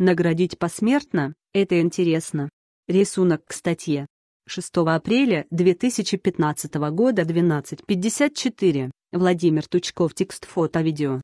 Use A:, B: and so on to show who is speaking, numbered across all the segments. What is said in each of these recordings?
A: Наградить посмертно – это интересно. Рисунок к статье. 6 апреля 2015 года 12.54. Владимир Тучков. Текст фото-видео.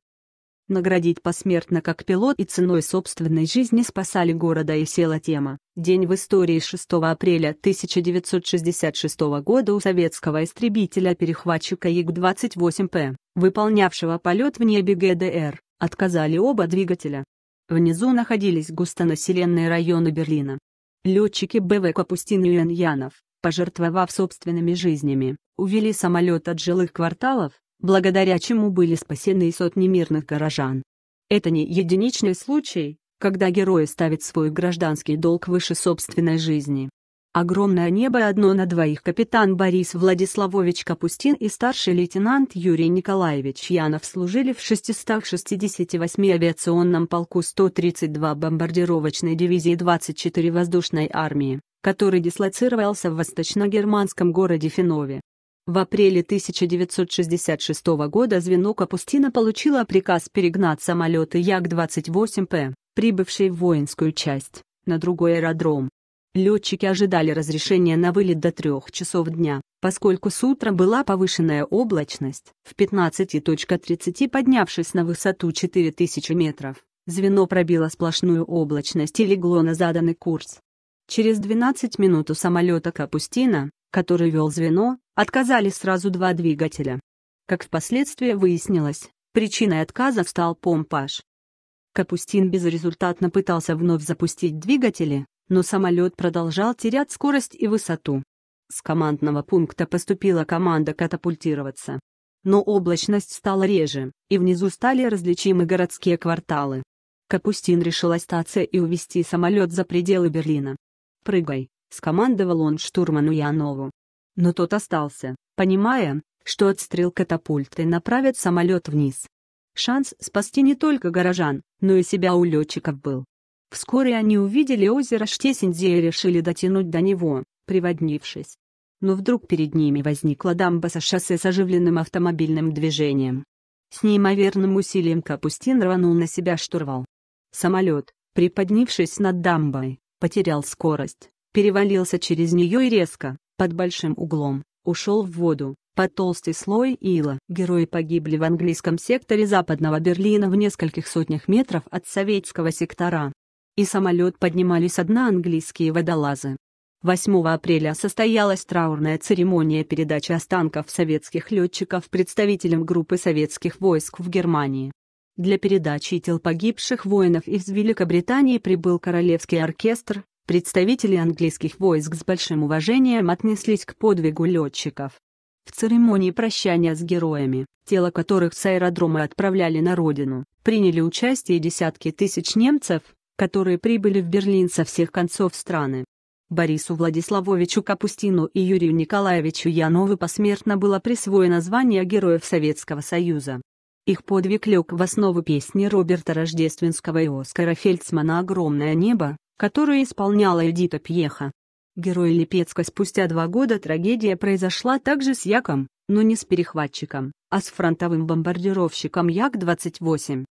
A: Наградить посмертно как пилот и ценой собственной жизни спасали города и села тема. День в истории 6 апреля 1966 года у советского истребителя-перехватчика ИГ-28П, выполнявшего полет в небе ГДР, отказали оба двигателя. Внизу находились густонаселенные районы Берлина. Летчики БВК Капустин и Яньянов, пожертвовав собственными жизнями, увели самолет от жилых кварталов, благодаря чему были спасены и сотни мирных горожан. Это не единичный случай, когда герои ставят свой гражданский долг выше собственной жизни. Огромное небо одно на двоих капитан Борис Владиславович Капустин и старший лейтенант Юрий Николаевич Янов служили в 668 авиационном полку 132 бомбардировочной дивизии 24 воздушной армии, который дислоцировался в восточно-германском городе Финове. В апреле 1966 года звено Капустина получило приказ перегнать самолеты Як-28П, прибывшие в воинскую часть, на другой аэродром. Летчики ожидали разрешения на вылет до трех часов дня, поскольку с утра была повышенная облачность, в 15.30 поднявшись на высоту 4000 метров. Звено пробило сплошную облачность и легло на заданный курс. Через 12 минут у самолета Капустина, который вел звено, отказали сразу два двигателя. Как впоследствии выяснилось, причиной отказа стал помпаж. Капустин безрезультатно пытался вновь запустить двигатели, но самолет продолжал терять скорость и высоту. С командного пункта поступила команда катапультироваться. Но облачность стала реже, и внизу стали различимы городские кварталы. Капустин решил остаться и увести самолет за пределы Берлина. «Прыгай», — скомандовал он штурману Янову. Но тот остался, понимая, что отстрел катапульты направит самолет вниз. Шанс спасти не только горожан, но и себя у летчиков был. Вскоре они увидели озеро Штесензе и решили дотянуть до него, приводнившись. Но вдруг перед ними возникла дамба со шоссе с оживленным автомобильным движением. С неимоверным усилием Капустин рванул на себя штурвал. Самолет, приподнявшись над дамбой, потерял скорость, перевалился через нее и резко, под большим углом, ушел в воду, под толстый слой ила. Герои погибли в английском секторе западного Берлина в нескольких сотнях метров от советского сектора и самолет поднимались со дна английские водолазы. 8 апреля состоялась траурная церемония передачи останков советских летчиков представителям группы советских войск в Германии. Для передачи тел погибших воинов из Великобритании прибыл Королевский оркестр, представители английских войск с большим уважением отнеслись к подвигу летчиков. В церемонии прощания с героями, тела которых с аэродрома отправляли на родину, приняли участие десятки тысяч немцев, которые прибыли в Берлин со всех концов страны. Борису Владиславовичу Капустину и Юрию Николаевичу Янову посмертно было присвоено звание Героев Советского Союза. Их подвиг лег в основу песни Роберта Рождественского и Оскара Фельдсмана «Огромное небо», которую исполняла Эдита Пьеха. Герой Липецка спустя два года трагедия произошла также с Яком, но не с перехватчиком, а с фронтовым бомбардировщиком Як-28.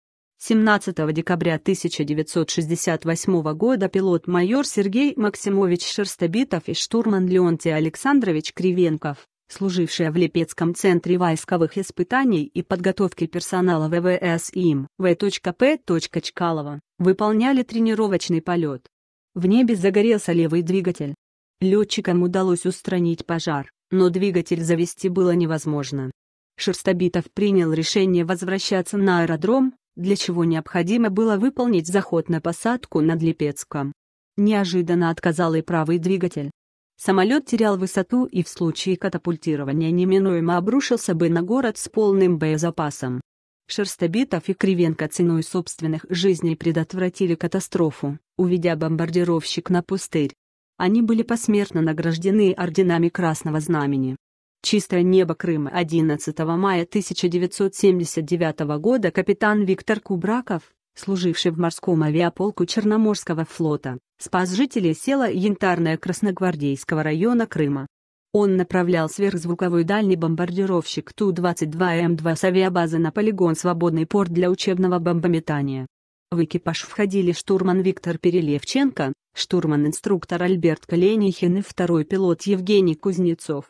A: 17 декабря 1968 года пилот-майор Сергей Максимович Шерстобитов и штурман Леонтий Александрович Кривенков, служившие в Липецком центре войсковых испытаний и подготовки персонала ВВС им В.П. Чкалова, выполняли тренировочный полет. В небе загорелся левый двигатель. Летчикам удалось устранить пожар, но двигатель завести было невозможно. Шерстобитов принял решение возвращаться на аэродром, для чего необходимо было выполнить заход на посадку над Липецком. Неожиданно отказал и правый двигатель. Самолет терял высоту и в случае катапультирования неминуемо обрушился бы на город с полным боезапасом. Шерстобитов и Кривенко ценой собственных жизней предотвратили катастрофу, уведя бомбардировщик на пустырь. Они были посмертно награждены орденами Красного Знамени. Чистое небо Крыма 11 мая 1979 года капитан Виктор Кубраков, служивший в морском авиаполку Черноморского флота, спас жителей села Янтарное Красногвардейского района Крыма. Он направлял сверхзвуковой дальний бомбардировщик Ту-22М2 с авиабазы на полигон «Свободный порт» для учебного бомбометания. В экипаж входили штурман Виктор Перелевченко, штурман-инструктор Альберт Калинихин и второй пилот Евгений Кузнецов.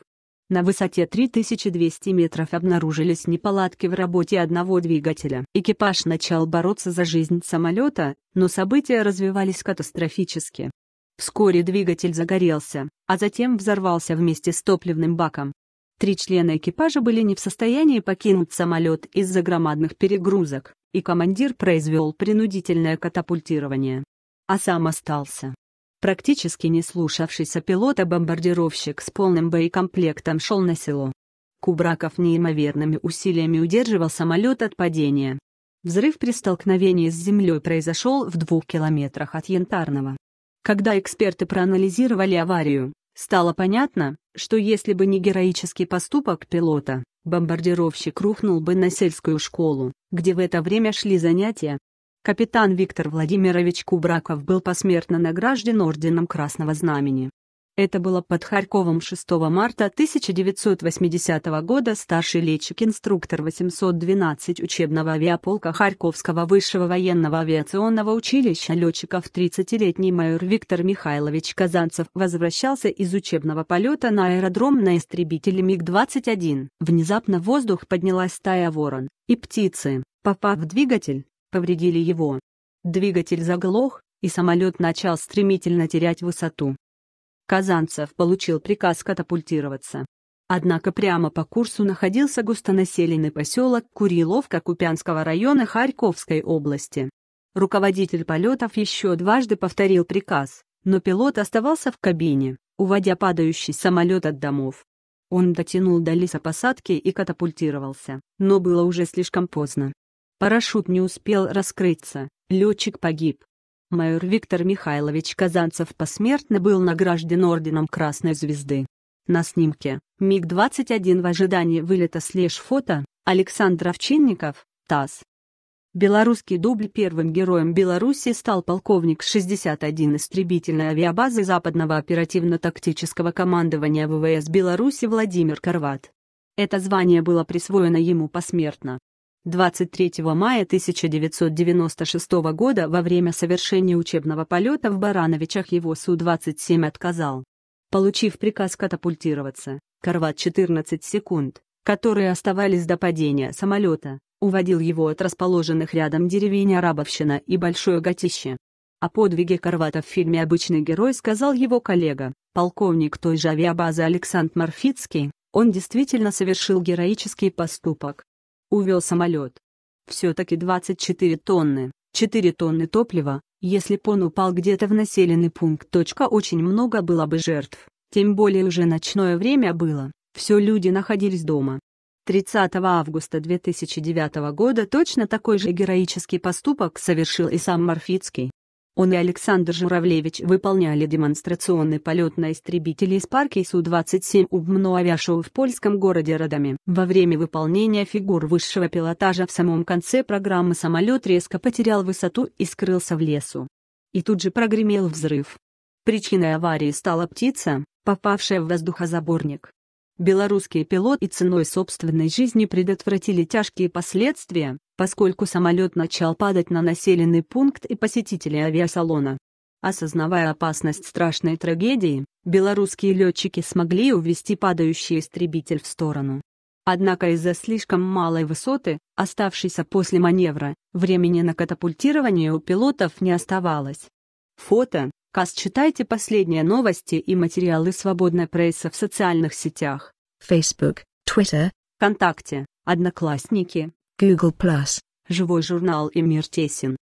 A: На высоте 3200 метров обнаружились неполадки в работе одного двигателя. Экипаж начал бороться за жизнь самолета, но события развивались катастрофически. Вскоре двигатель загорелся, а затем взорвался вместе с топливным баком. Три члена экипажа были не в состоянии покинуть самолет из-за громадных перегрузок, и командир произвел принудительное катапультирование. А сам остался. Практически не слушавшийся пилота-бомбардировщик с полным боекомплектом шел на село. Кубраков неимоверными усилиями удерживал самолет от падения. Взрыв при столкновении с землей произошел в двух километрах от Янтарного. Когда эксперты проанализировали аварию, стало понятно, что если бы не героический поступок пилота, бомбардировщик рухнул бы на сельскую школу, где в это время шли занятия, Капитан Виктор Владимирович Кубраков был посмертно награжден Орденом Красного Знамени. Это было под Харьковом 6 марта 1980 года старший летчик-инструктор 812 учебного авиаполка Харьковского высшего военного авиационного училища летчиков 30-летний майор Виктор Михайлович Казанцев возвращался из учебного полета на аэродром на истребителе МиГ-21. Внезапно в воздух поднялась стая ворон, и птицы, попав в двигатель, повредили его. Двигатель заглох, и самолет начал стремительно терять высоту. Казанцев получил приказ катапультироваться. Однако прямо по курсу находился густонаселенный поселок Куриловка Купянского района Харьковской области. Руководитель полетов еще дважды повторил приказ, но пилот оставался в кабине, уводя падающий самолет от домов. Он дотянул до леса посадки и катапультировался, но было уже слишком поздно. Парашют не успел раскрыться, летчик погиб. Майор Виктор Михайлович Казанцев посмертно был награжден орденом Красной Звезды. На снимке МиГ-21 в ожидании вылета слеж фото Александр Овчинников, ТАСС. Белорусский дубль первым героем Беларуси стал полковник 61 истребительной авиабазы Западного оперативно-тактического командования ВВС Беларуси Владимир Корват. Это звание было присвоено ему посмертно. 23 мая 1996 года во время совершения учебного полета в Барановичах его Су-27 отказал. Получив приказ катапультироваться, Корват 14 секунд, которые оставались до падения самолета, уводил его от расположенных рядом деревень Арабовщина и Большое Готище. О подвиге Корвата в фильме «Обычный герой» сказал его коллега, полковник той же авиабазы Александр Морфицкий, он действительно совершил героический поступок, увел самолет. Все-таки 24 тонны, 4 тонны топлива, если бы он упал где-то в населенный пункт. Точка очень много было бы жертв, тем более уже ночное время было, все люди находились дома. 30 августа 2009 года точно такой же героический поступок совершил и сам Морфицкий. Он и Александр Журавлевич выполняли демонстрационный полет на истребителе из парки Су-27 у Бмноавиашоу в польском городе Родами. Во время выполнения фигур высшего пилотажа в самом конце программы самолет резко потерял высоту и скрылся в лесу. И тут же прогремел взрыв. Причиной аварии стала птица, попавшая в воздухозаборник. Белорусский пилот и ценой собственной жизни предотвратили тяжкие последствия, поскольку самолет начал падать на населенный пункт и посетители авиасалона. Осознавая опасность страшной трагедии, белорусские летчики смогли увести падающий истребитель в сторону. Однако из-за слишком малой высоты, оставшейся после маневра, времени на катапультирование у пилотов не оставалось. Фото Кас, читайте последние новости и материалы свободной прессы в социальных сетях. Facebook, Twitter, ВКонтакте, Одноклассники, Google+, Живой журнал и Мир Тесен.